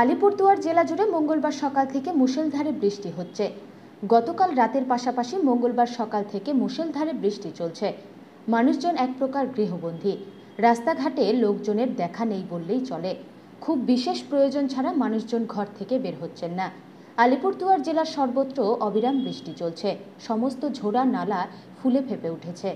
আলিপুরদুয়ার জেলা জুড়ে মঙ্গলবার সকাল থেকে মুষলধারে বৃষ্টি হচ্ছে গতকাল রাতের পাশাপাশি মঙ্গলবার সকাল থেকে মুষলধারে বৃষ্টি চলছে মানুষজন এক প্রকার গৃহবন্দী রাস্তাঘাটে লোকজনের দেখা নেই বললেই চলে খুব বিশেষ প্রয়োজন ছাড়া মানুষজন ঘর থেকে বের হচ্ছেন না আলিপুরদুয়ার জেলার সর্বত্র অবিরাম বৃষ্টি চলছে সমস্ত ঝোড়া নালা ফুলে ফেঁপে উঠেছে